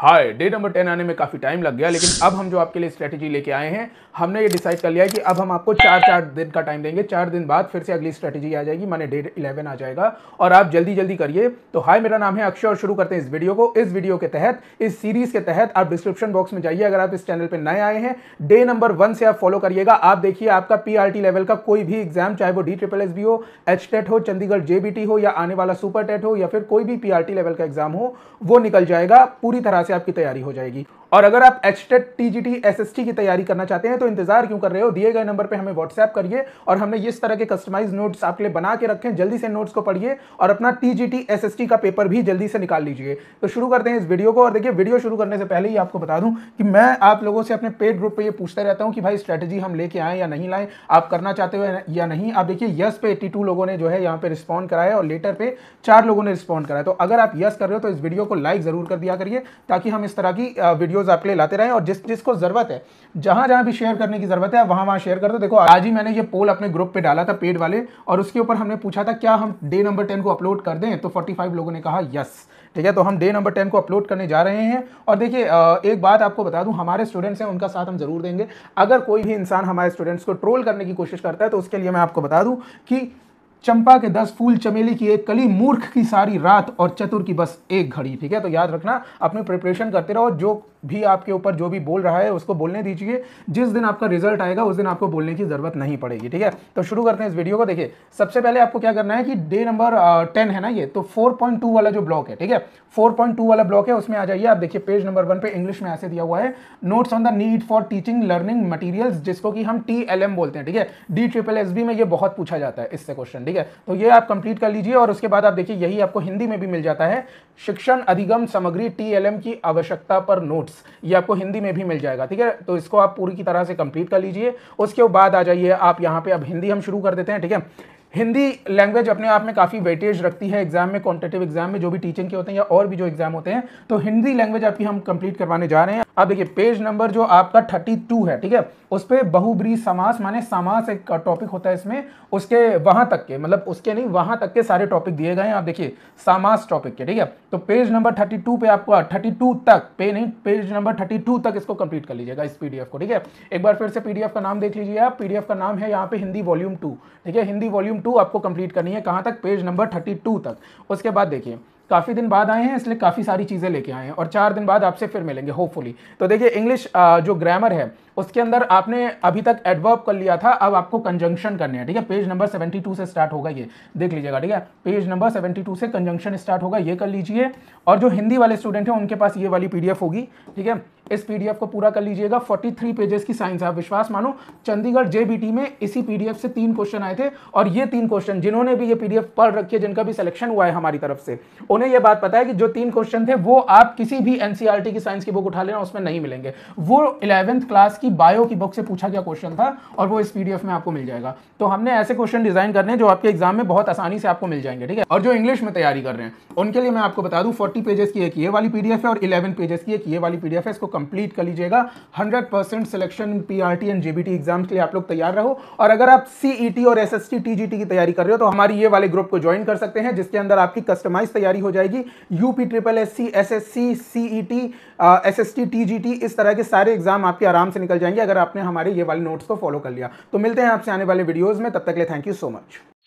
हाय day number ten आने में काफ़ी टाइम लग गया लेकिन अब हम जो आपके लिए स्ट्रैटेजी लेके आए हैं हमने ये डिसाइड कर लिया है कि अब हम आपको चार चार दिन का टाइम देंगे चार दिन बाद फिर से अगली स्ट्रैटेजी आ जाएगी माने डे इलेवन आ जाएगा और आप जल्दी जल्दी करिए तो हाय मेरा नाम है अक्षय और शुरू करते हैं इस वीडियो को इस वीडियो के तहत इस सीरीज़ के तहत आप डिस्क्रिप्शन बॉक्स में जाइए अगर आप इस चैनल पर नए आए हैं डे नंबर वन से आप फॉलो करिएगा आप देखिए आपका पी लेवल का कोई भी एग्जाम चाहे वो डी ट्रिपल एस हो एच टेट e हो चंडीगढ़ जे हो या आने वाला सुपर टेट हो या फिर कोई भी पी लेवल का एग्जाम हो वो निकल जाएगा पूरी तरह से आपकी तैयारी हो जाएगी और अगर आप एच टेट टी की तैयारी करना चाहते हैं तो इंतजार क्यों कर रहे हो दिए गए नंबर पे हमें व्हाट्सएप करिए और हमने इस तरह के कस्टमाइज नोट्स आपके लिए बना के रखें जल्दी से नोट्स को पढ़िए और अपना टी जी का पेपर भी जल्दी से निकाल लीजिए तो शुरू करते हैं इस वीडियो को और देखिए वीडियो शुरू करने से पहले ही आपको बता दूं कि मैं आप लोगों से अपने पेड ग्रुप पर यह पूछता रहता हूँ कि भाई स्ट्रैटेजी हम लेके आए या नहीं लाए आप करना चाहते हो या नहीं आप देखिए यस पे एट्टी लोगों ने जो है यहाँ पे रिस्पॉन्ड कराया और लेटर पे चार लोगों ने रिस्पॉन्ड कराया तो अगर आप यस कर रहे हो तो इस वीडियो को लाइक जरूर कर दिया करिए ताकि ताकि हम इस तरह की वीडियोज़ आपके लिए लाते रहें और जिस जिसको ज़रूरत है जहां जहां भी शेयर करने की ज़रूरत है वहां वहां शेयर कर दो देखो आज ही मैंने ये पोल अपने ग्रुप पे डाला था पेड वाले और उसके ऊपर हमने पूछा था क्या हम डे नंबर टेन को अपलोड कर दें तो फोर्टी लोगों ने कहा यस ठीक है तो हम डे नंबर टेन को अपलोड करने जा रहे हैं और देखिए एक बात आपको बता दूं हमारे स्टूडेंट्स हैं उनका साथ हम जरूर देंगे अगर कोई भी इंसान हमारे स्टूडेंट्स को ट्रोल करने की कोशिश करता है तो उसके लिए मैं आपको बता दूं कि चंपा के दस फूल चमेली की एक कली मूर्ख की सारी रात और चतुर की बस एक घड़ी ठीक है तो याद रखना अपने प्रिपरेशन करते रहो जो भी आपके ऊपर जो भी बोल रहा है उसको बोलने दीजिए जिस दिन आपका रिजल्ट आएगा उस दिन आपको बोलने की ज़रूरत नहीं पड़ेगी ठीक है तो शुरू करते हैं इस वीडियो को देखिए सबसे पहले आपको क्या करना है कि डे नंबर टेन है ना ये तो 4.2 वाला जो ब्लॉक है ठीक है 4.2 वाला ब्लॉक है उसमें आ जाइए आप देखिए पेज नंबर वन पे इंग्लिश में ऐसे दिया हुआ है notes on the need for teaching learning material जिसको कि हम टी एल एम बोलते हैं ठीक है डी ट्रिपल एस बी में ये बहुत पूछा जाता है इससे क्वेश्चन ठीक है तो ये आप कंप्लीट कर लीजिए और उसके बाद आप देखिए यही आपको हिंदी में भी मिल जाता है शिक्षण अधिगम सामग्री टी एल एम की आवश्यकता पर नोट नोट्स ये आपको हिंदी में भी मिल जाएगा ठीक है तो इसको आप पूरी की तरह से कंप्लीट कर लीजिए उसके बाद आ जाइए आप यहाँ पे अब हिंदी हम शुरू कर देते हैं ठीक है हिंदी लैंग्वेज अपने आप में काफ़ी वेटेज रखती है एग्जाम में कॉम्पिटेटिव एग्जाम में जो भी टीचिंग के होते हैं या और भी जो एग्जाम होते हैं तो हिंदी लैंग्वेज आपकी हम कंप्लीट करवाने जा रहे हैं अब देखिए पेज नंबर जो आपका थर्टी टू है ठीक है उस पर बहुब्री समास माने समास एक टॉपिक होता है इसमें उसके वहाँ तक के मतलब उसके नहीं वहाँ तक के सारे टॉपिक दिए गए हैं आप देखिए समास टॉपिक के ठीक है तो पेज नंबर थर्टी टू पे आपको थर्टी टू तक पे नहीं पेज नंबर थर्टी टू तक इसको कंप्लीट कर लीजिएगा इस पीडीएफ को ठीक है एक बार फिर से पीडीएफ का नाम देख लीजिए आप पी का नाम है यहाँ पे हिंदी वॉल्यूम टू ठीक है हिंदी वॉल्यूम टू आपको कंप्लीट करनी है कहाँ तक पेज नंबर थर्टी टू तक उसके बाद देखिए काफ़ी दिन बाद आए हैं इसलिए काफ़ी सारी चीज़ें लेके आए हैं और चार दिन बाद आपसे फिर मिलेंगे होपफुली तो देखिए इंग्लिश जो ग्रामर है उसके अंदर आपने अभी तक एडवर्ब कर लिया था अब आपको कंजंक्शन करने हैं ठीक है पेज नंबर 72 से स्टार्ट होगा ये देख लीजिएगा ठीक है पेज नंबर 72 से कंजंक्शन स्टार्ट होगा ये कर लीजिए और जो हिंदी वाले स्टूडेंट हैं उनके पास ये वाली पी होगी ठीक है इस पीडीएफ को पूरा कर लीजिएगा 43 पेजेस की साइंस है विश्वास मानो चंडीगढ़ जेबीटी में इसी पीडीएफ से तीन क्वेश्चन आए थे और ये तीन क्वेश्चन जिन्होंने भी ये पीडीएफ पढ़ रखी है जिनका भी सिलेक्शन हुआ है हमारी तरफ से उन्हें यह बात पता है कि जो तीन क्वेश्चन थे वो आप किसी भी एनसीआरटी e की साइंस की बुक उठा लेना उसमें नहीं मिलेंगे वो इलेवंथ क्लास की बायो की बुक से पूछा गया क्वेश्चन था और वो इस पीडीएफ में आपको मिल जाएगा तो हमने ऐसे क्वेश्चन डिजाइन करने जो आपके एग्जाम में बहुत आसानी से आपको मिल जाएंगे ठीक है और जो इंग्लिश में तैयारी कर रहे हैं उनके लिए मैं आपको बता दूं फोर्टी पेजेस की एक ये वाली पीडीएफ है और इलेवन पेजेस की एक ये वाली पीडीएफ है इसको कंप्लीट कर लीजिएगा 100 percent selection PRT and JBT exams के लिए आप लोग तैयार रहो और अगर आप सीईटी e और एसएसटी टीजीटी की तैयारी कर रहे हो तो हमारी ये वाले ग्रुप को ज्वाइन कर सकते हैं जिसके अंदर आपकी कस्टमाइज तैयारी हो जाएगी UP triple S C S S C CET S S T TGT इस तरह के सारे एग्जाम आपके आराम से निकल जाएंगे अगर आपने हमारे ये वाले नोट्स को फॉलो कर लिया तो मिलते हैं आपसे आने वाले वीडियोज़ में तब तक ले थैंक यू सो मच